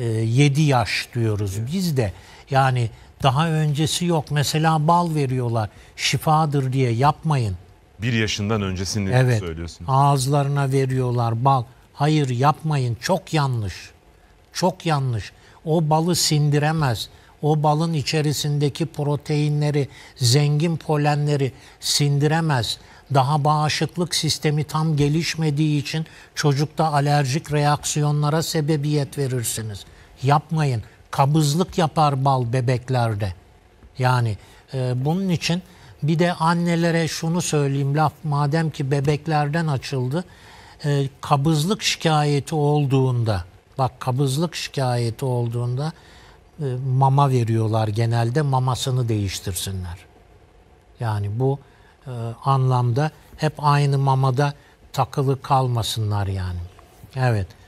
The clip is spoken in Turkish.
7 e, yaş diyoruz biz de. Yani daha öncesi yok. Mesela bal veriyorlar. Şifadır diye yapmayın. Bir yaşından öncesini evet, söylüyorsun. Ağızlarına veriyorlar bal. Hayır yapmayın. Çok yanlış. Çok yanlış. O balı sindiremez o balın içerisindeki proteinleri, zengin polenleri sindiremez. Daha bağışıklık sistemi tam gelişmediği için çocukta alerjik reaksiyonlara sebebiyet verirsiniz. Yapmayın. Kabızlık yapar bal bebeklerde. Yani e, bunun için bir de annelere şunu söyleyeyim laf madem ki bebeklerden açıldı. E, kabızlık şikayeti olduğunda bak kabızlık şikayeti olduğunda e, mama veriyorlar genelde mamasını değiştirsinler. Yani bu e, anlamda hep aynı mamada takılı kalmasınlar yani. Evet.